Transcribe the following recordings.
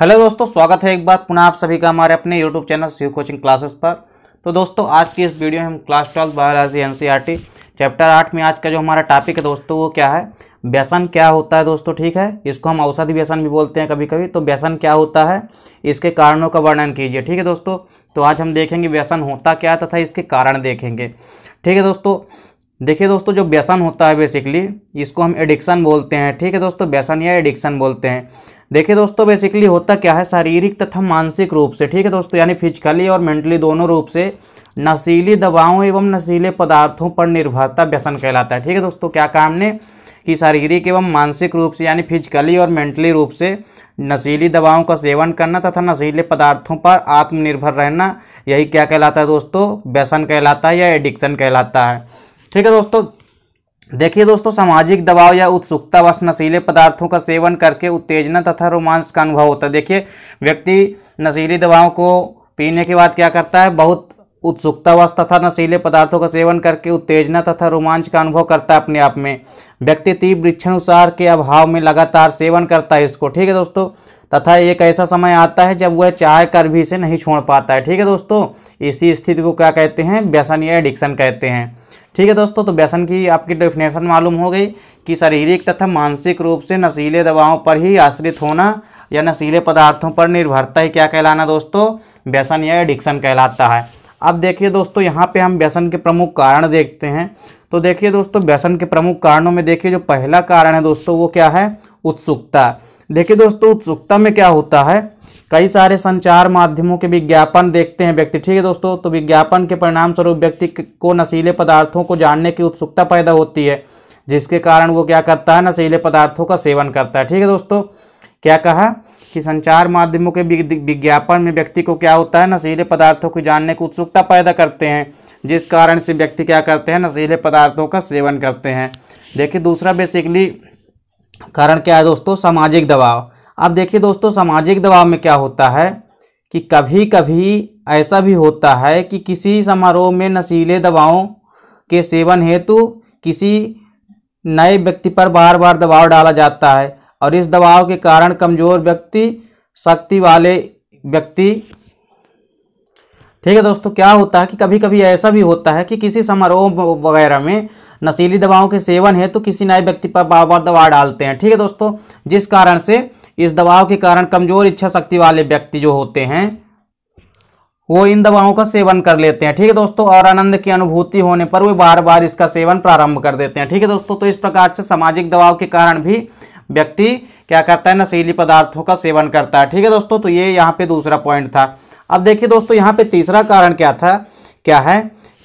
hello दोस्तों स्वागत है एक बार पुनः आप सभी का हमारे अपने YouTube channel Shiv coaching classes पर तो दोस्तों आज की इस वीडियो में हम क्लास ट्वेल्थ बायोलॉजी एन चैप्टर आठ में आज का जो हमारा टॉपिक है दोस्तों वो क्या है व्यसन क्या होता है दोस्तों ठीक है इसको हम औषधि व्यसन भी बोलते हैं कभी कभी तो व्यसन क्या होता है इसके कारणों का वर्णन कीजिए ठीक है दोस्तों तो आज हम देखेंगे व्यसन होता क्या तथा इसके कारण देखेंगे ठीक है दोस्तों देखिए दोस्तों जो व्यसन होता है बेसिकली इसको हम एडिक्शन बोलते हैं ठीक है दोस्तों व्यसन या एडिक्शन बोलते हैं देखिए दोस्तों बेसिकली होता क्या है शारीरिक तथा मानसिक रूप से ठीक है दोस्तों यानी फिजिकली और मेंटली दोनों रूप से नशीली दवाओं एवं नशीले पदार्थों पर निर्भरता व्यसन कहलाता है ठीक है दोस्तों क्या काम ने कि शारीरिक एवं मानसिक रूप से यानी फिजिकली और मेंटली रूप से नशीली दवाओं का सेवन करना तथा नशीले पदार्थों पर आत्मनिर्भर रहना यही क्या कहलाता है दोस्तों व्यसन कहलाता है या एडिक्शन कहलाता है ठीक है दोस्तों देखिए दोस्तों सामाजिक दबाव या उत्सुकता बस नशीले पदार्थों का सेवन करके उत्तेजना तथा रोमांस का अनुभव होता है देखिए व्यक्ति नशीली दवाओं को पीने के बाद क्या करता है बहुत उत्सुकतावश तथा नशीले पदार्थों का सेवन करके उत्तेजना तथा रोमांच का अनुभव करता है अपने आप में व्यक्ति तीव्र इच्छानुसार के अभाव में लगातार सेवन करता है इसको ठीक है दोस्तों तथा एक ऐसा समय आता है जब वह चाय कर भी इसे नहीं छोड़ पाता है ठीक है दोस्तों इसी स्थिति को क्या कहते हैं व्यसन या एडिक्शन कहते हैं ठीक है दोस्तों तो व्यसन की आपकी डेफिनेशन मालूम हो गई कि शारीरिक तथा मानसिक रूप से नशीले दवाओं पर ही आश्रित होना या नशीले पदार्थों पर निर्भरता ही क्या कहलाना दोस्तों व्यसन या एडिक्शन कहलाता है अब देखिए दोस्तों यहाँ पे हम व्यसन के प्रमुख कारण देखते हैं तो देखिए दोस्तों व्यसन के प्रमुख कारणों में देखिए जो पहला कारण है दोस्तों वो क्या है उत्सुकता देखिए दोस्तों उत्सुकता में क्या होता है कई सारे संचार माध्यमों के विज्ञापन देखते हैं व्यक्ति ठीक है दोस्तों तो विज्ञापन के परिणाम स्वरूप व्यक्ति को नशीले पदार्थों को जानने की उत्सुकता पैदा होती है जिसके कारण वो क्या करता है नशीले पदार्थों का सेवन करता है ठीक है दोस्तों क्या कहा कि संचार माध्यमों के विज्ञापन में व्यक्ति को क्या होता है नशीले पदार्थों को जानने की उत्सुकता पैदा करते हैं जिस कारण से व्यक्ति क्या करते हैं नशीले पदार्थों का सेवन करते हैं देखिए दूसरा बेसिकली कारण क्या है दोस्तों सामाजिक दबाव अब देखिए दोस्तों सामाजिक दबाव में क्या होता है कि कभी कभी ऐसा भी होता है कि किसी समारोह में नशीले दवाओं के सेवन हेतु किसी नए व्यक्ति पर बार बार दबाव डाला जाता है और इस दबाव के कारण कमज़ोर व्यक्ति शक्ति वाले व्यक्ति ठीक है दोस्तों क्या होता है कि कभी कभी ऐसा भी होता है कि किसी समारोह वगैरह में नशीली दवाओं के सेवन है तो किसी नए व्यक्ति पर बार बार दबाव डालते हैं ठीक है दोस्तों जिस कारण से इस दबाव के कारण कमज़ोर इच्छा शक्ति वाले व्यक्ति जो होते हैं वो इन दवाओं का सेवन कर लेते हैं ठीक है दोस्तों और आनंद की अनुभूति होने पर वे बार बार इसका सेवन प्रारंभ कर देते हैं ठीक है दोस्तों तो इस प्रकार से सामाजिक दबाव के कारण भी व्यक्ति क्या करता है नशीली पदार्थों का सेवन करता है ठीक है दोस्तों तो ये यहाँ पे दूसरा पॉइंट था अब देखिए दोस्तों यहाँ पे तीसरा कारण क्या था क्या है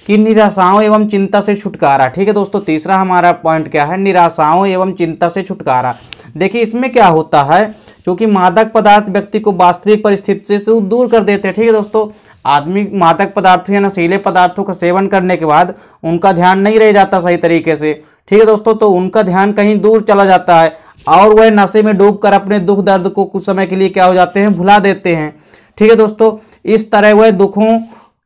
कि निराशाओं एवं चिंता से छुटकारा ठीक है दोस्तों तीसरा हमारा पॉइंट क्या है निराशाओं एवं चिंता से छुटकारा देखिए इसमें क्या होता है क्योंकि मादक पदार्थ व्यक्ति को वास्तविक परिस्थिति से दूर कर देते हैं ठीक है दोस्तों आदमी मादक पदार्थों या नशीले पदार्थों का सेवन करने के बाद उनका ध्यान नहीं रह जाता सही तरीके से ठीक है दोस्तों तो उनका ध्यान कहीं दूर चला जाता है और वह नशे में डूबकर अपने दुख दर्द को कुछ समय के लिए क्या हो जाते हैं भुला देते हैं ठीक है दोस्तों इस तरह वह दुखों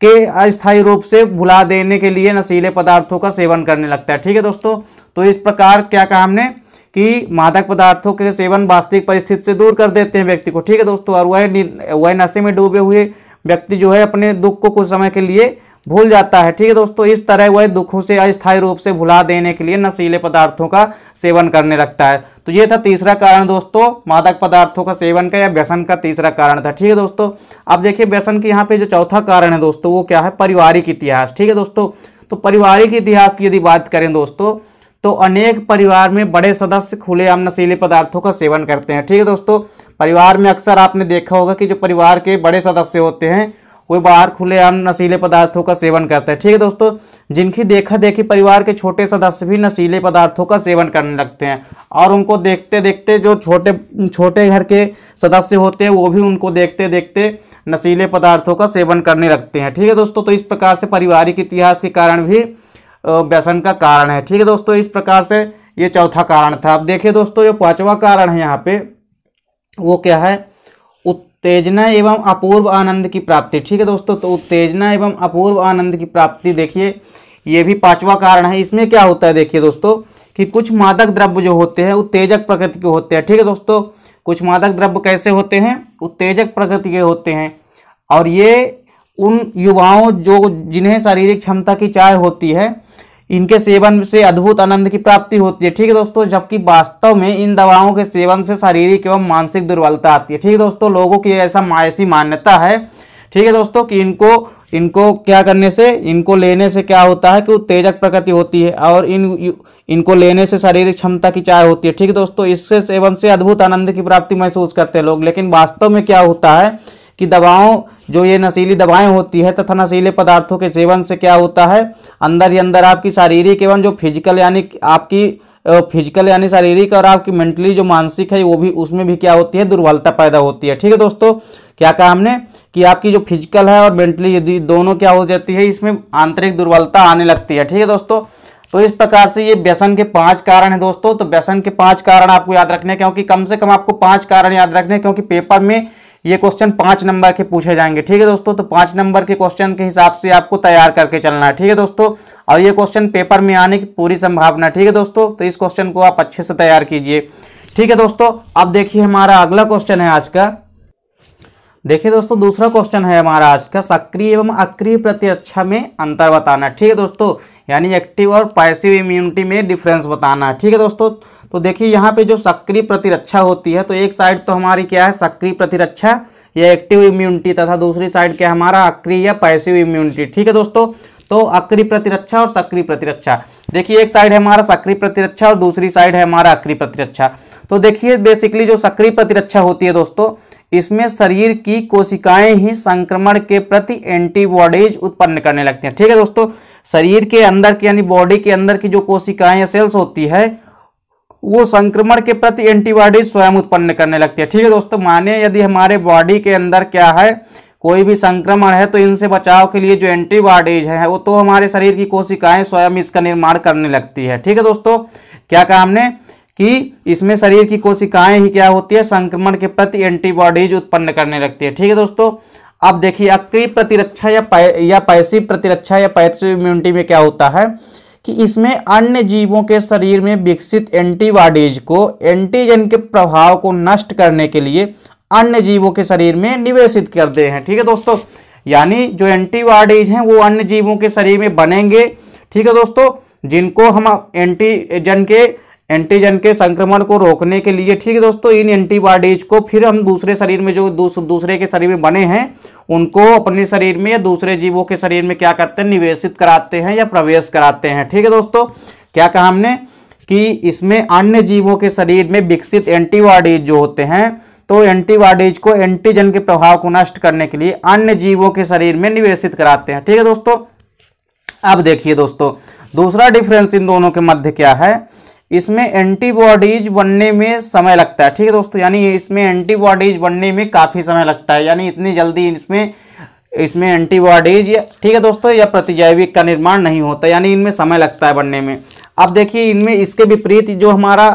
के अस्थायी रूप से भुला देने के लिए नशीले पदार्थों का सेवन करने लगता है ठीक है दोस्तों तो इस प्रकार क्या कहा हमने कि मादक पदार्थों के सेवन वास्तविक परिस्थिति से दूर कर देते हैं व्यक्ति को ठीक है दोस्तों और वह वह नशे में डूबे हुए व्यक्ति जो है अपने दुख को कुछ समय के लिए भूल जाता है ठीक है दोस्तों इस तरह वह दुखों से अस्थायी रूप से भुला देने के लिए नशीले पदार्थों का सेवन करने लगता है तो ये था तीसरा कारण दोस्तों मादक पदार्थों का सेवन का या व्यसन का तीसरा कारण था ठीक है दोस्तों अब देखिए व्यसन की यहाँ पे जो चौथा कारण है दोस्तों वो क्या है पारिवारिक इतिहास ठीक है दोस्तों तो पारिवारिक इतिहास की यदि बात करें दोस्तों तो अनेक परिवार में बड़े सदस्य खुलेआम नशीले पदार्थों का सेवन करते हैं ठीक है दोस्तों परिवार में अक्सर आपने देखा होगा कि जो परिवार के बड़े सदस्य होते हैं वे बाहर खुलेआम नशीले पदार्थों का सेवन करते हैं ठीक है दोस्तों जिनकी देखा देखी परिवार के छोटे सदस्य भी नशीले पदार्थों का सेवन करने लगते हैं और उनको देखते देखते जो छोटे छोटे घर के सदस्य होते हैं वो भी उनको देखते देखते नशीले पदार्थों का सेवन करने लगते हैं ठीक है दोस्तों तो इस प्रकार से पारिवारिक इतिहास के कारण भी व्यसन का कारण है ठीक है दोस्तों इस प्रकार से ये चौथा कारण था अब देखिए दोस्तों जो पांचवा कारण है यहाँ पे वो क्या है उत्तेजना एवं अपूर्व आनंद की प्राप्ति ठीक है दोस्तों तो उत्तेजना एवं अपूर्व आनंद की प्राप्ति देखिए ये भी पांचवा कारण है इसमें क्या होता है देखिए दोस्तों कि कुछ मादक द्रव्य जो होते हैं उत्तेजक प्रकृति के होते हैं ठीक है दोस्तों कुछ मादक द्रव्य कैसे होते हैं उत्तेजक प्रकृति के होते हैं और ये उन युवाओं जो जिन्हें शारीरिक क्षमता की चाय होती है इनके सेवन से अद्भुत आनंद की प्राप्ति होती है ठीक है दोस्तों जबकि वास्तव में इन दवाओं के सेवन से शारीरिक एवं मानसिक दुर्बलता आती है ठीक है दोस्तों लोगों की ऐसा ऐसी मान्यता है ठीक है दोस्तों कि इनको इनको क्या करने से इनको लेने से क्या होता है कि उत्तेजक प्रकृति होती है और इन इनको लेने से शारीरिक क्षमता की चाय होती है ठीक है दोस्तों इससे सेवन से अद्भुत आनंद की प्राप्ति महसूस करते हैं लोग लेकिन वास्तव में क्या होता है कि दवाओं जो ये नशीली दवाएं होती है तथा नशीले पदार्थों के सेवन से क्या होता है अंदर ही अंदर आपकी शारीरिक एवं जो फिजिकल यानी आपकी फिजिकल यानी शारीरिक और आपकी मेंटली जो मानसिक है वो भी उसमें भी क्या होती है दुर्बलता पैदा होती है ठीक है दोस्तों क्या कहा हमने कि आपकी जो फिजिकल है और मेंटली यदि दोनों क्या हो जाती है इसमें आंतरिक दुर्बलता आने लगती है ठीक है दोस्तों तो इस प्रकार से ये व्यसन के पांच कारण है दोस्तों तो व्यसन के पांच कारण आपको याद रखने क्योंकि कम से कम आपको पांच कारण याद रखने क्योंकि पेपर में ये क्वेश्चन पांच नंबर के पूछे जाएंगे ठीक है दोस्तों तो पांच नंबर के क्वेश्चन के हिसाब से आपको तैयार करके चलना है ठीक है दोस्तों और ये क्वेश्चन पेपर में आने की पूरी संभावना ठीक है दोस्तों तो इस क्वेश्चन को आप अच्छे से तैयार कीजिए ठीक है दोस्तों अब देखिए हमारा अगला क्वेश्चन है आज का देखिए दोस्तों दूसरा क्वेश्चन है हमारा आज का सक्रिय एवं अक्रिय प्रतिरक्षा अच्छा में अंतर बताना ठीक है दोस्तों यानी एक्टिव और पैसिव इम्यूनिटी में डिफरेंस बताना ठीक है दोस्तों तो देखिए यहाँ पे जो सक्रिय प्रतिरक्षा होती है तो एक साइड तो हमारी क्या है सक्रिय प्रतिरक्षा या एक्टिव इम्यूनिटी तथा दूसरी साइड क्या हमारा अक्रिय या पैसिव इम्यूनिटी ठीक है दोस्तों तो अक्रिय प्रतिरक्षा और सक्रिय प्रतिरक्षा देखिए एक साइड है हमारा सक्रिय प्रतिरक्षा और दूसरी साइड है हमारा अक्रिय प्रतिरक्षा तो देखिए बेसिकली जो सक्रिय प्रतिरक्षा होती है दोस्तों इसमें शरीर की कोशिकाएं ही संक्रमण के प्रति एंटीबॉडीज उत्पन्न करने लगती हैं ठीक है दोस्तों शरीर के अंदर की यानी बॉडी के अंदर की जो कोशिकाएं सेल्स होती है वो संक्रमण के प्रति एंटीबॉडी स्वयं उत्पन्न करने लगती है ठीक है दोस्तों माने यदि हमारे बॉडी के अंदर क्या है कोई भी संक्रमण है तो इनसे बचाव के लिए जो एंटीबॉडीज है वो तो हमारे शरीर की कोशिकाएं स्वयं इसका निर्माण करने लगती है ठीक है दोस्तों क्या कहा हमने कि इसमें शरीर की कोशिकाएं ही क्या होती है संक्रमण के प्रति एंटीबॉडीज उत्पन्न करने लगती है ठीक है दोस्तों अब देखिए अक्रिय प्रतिरक्षा या पै, या पैसिव प्रतिरक्षा या पैसिव इम्यूनिटी में क्या होता है कि इसमें अन्य जीवों के शरीर में विकसित एंटीबॉडीज को एंटीजन के प्रभाव को नष्ट करने के लिए अन्य जीवों के शरीर में निवेशित करते हैं ठीक है दोस्तों यानी जो एंटीबॉडीज हैं वो अन्य जीवों के शरीर में बनेंगे ठीक है दोस्तों जिनको हम एंटीजन के एंटीजन के संक्रमण को रोकने के लिए ठीक है दोस्तों इन एंटीबॉडीज को फिर हम दूसरे शरीर में जो दूस, दूसरे के शरीर में बने हैं उनको अपने शरीर में या दूसरे जीवों के शरीर में क्या करते हैं निवेशित कराते हैं या प्रवेश कराते हैं ठीक है दोस्तों क्या कहा हमने कि इसमें अन्य जीवों के शरीर में विकसित एंटीबॉडीज जो होते हैं तो एंटीबॉडीज को एंटीजन के प्रभाव को नष्ट करने के लिए अन्य जीवों के शरीर में निवेशित कराते हैं ठीक है दोस्तों अब देखिए दोस्तों दूसरा डिफरेंस इन दोनों के मध्य क्या है इसमें एंटीबॉडीज बनने में समय लगता है ठीक है दोस्तों यानी इसमें एंटीबॉडीज बनने में काफ़ी समय लगता है यानी इतनी जल्दी इसमें इसमें एंटीबॉडीज ठीक है दोस्तों या प्रतिजैविक का निर्माण नहीं होता यानी इनमें समय लगता है बनने में अब देखिए इनमें इसके विपरीत जो हमारा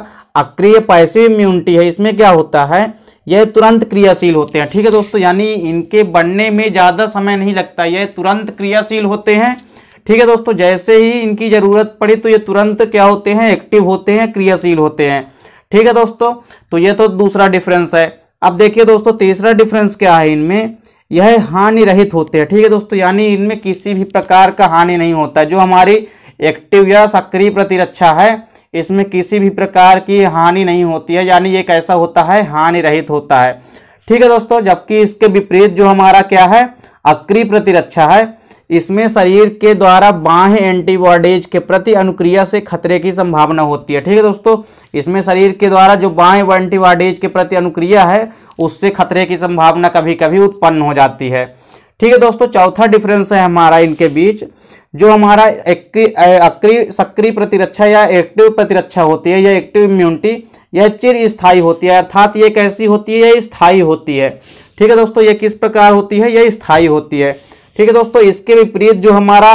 अक्रिय पैसिव इम्यूनिटी है इसमें क्या होता है यह तुरंत क्रियाशील होते हैं ठीक है दोस्तों यानी इनके बनने में ज़्यादा समय नहीं लगता यह तुरंत क्रियाशील होते हैं ठीक है दोस्तों जैसे ही इनकी जरूरत पड़ी तो ये तुरंत क्या होते हैं एक्टिव होते हैं क्रियाशील होते हैं ठीक है दोस्तों तो ये तो दूसरा डिफरेंस है अब देखिए दोस्तों तीसरा डिफरेंस क्या है इनमें यह हानि रहित होते हैं ठीक है दोस्तों यानी इनमें किसी भी प्रकार का हानि नहीं होता जो हमारी एक्टिव या सक्रिय प्रतिरक्षा है इसमें किसी भी प्रकार की हानि नहीं होती है यानी ये कैसा होता है हानि रहित होता है ठीक है दोस्तों जबकि इसके विपरीत जो हमारा क्या है अक्रिय प्रतिरक्षा है इसमें शरीर के द्वारा बाह्य एंटीबॉडीज के प्रति अनुक्रिया से खतरे की संभावना होती है ठीक है दोस्तों इसमें शरीर के द्वारा जो बाह्य एंटीबॉडीज के प्रति अनुक्रिया है उससे खतरे की संभावना कभी कभी उत्पन्न हो जाती है ठीक है दोस्तों चौथा डिफरेंस है हमारा इनके बीच जो हमारा एक्टिव सक्रिय प्रतिरक्षा या एक्टिव प्रतिरक्षा होती है या एक्टिव इम्यूनिटी यह चिर स्थायी होती है अर्थात ये कैसी होती है यह स्थायी होती है ठीक है दोस्तों ये किस प्रकार होती है यह स्थायी होती है ठीक है दोस्तों इसके विपरीत जो हमारा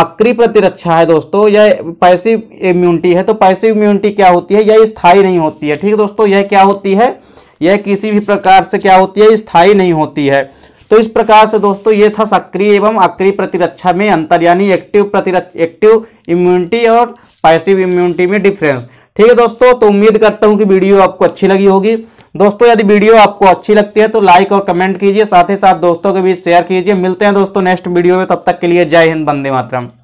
अक्री प्रतिरक्षा है दोस्तों यह पैसिव इम्यूनिटी है तो पैसिव इम्यूनिटी क्या होती है यह स्थायी नहीं होती है ठीक है दोस्तों यह क्या होती है यह किसी भी प्रकार से क्या होती है स्थायी नहीं होती है तो इस प्रकार से दोस्तों ये था सक्रिय एवं अक्रिय प्रतिरक्षा में अंतर यानी एक्टिव प्रतिरक्षा एक्टिव इम्यूनिटी और पैसिव इम्यूनिटी में डिफरेंस ठीक है दोस्तों तो उम्मीद करता हूँ कि वीडियो आपको अच्छी लगी होगी दोस्तों यदि वीडियो आपको अच्छी लगती है तो लाइक और कमेंट कीजिए साथ ही साथ दोस्तों के बीच शेयर कीजिए मिलते हैं दोस्तों नेक्स्ट वीडियो में तब तक के लिए जय हिंद बंदे मातरम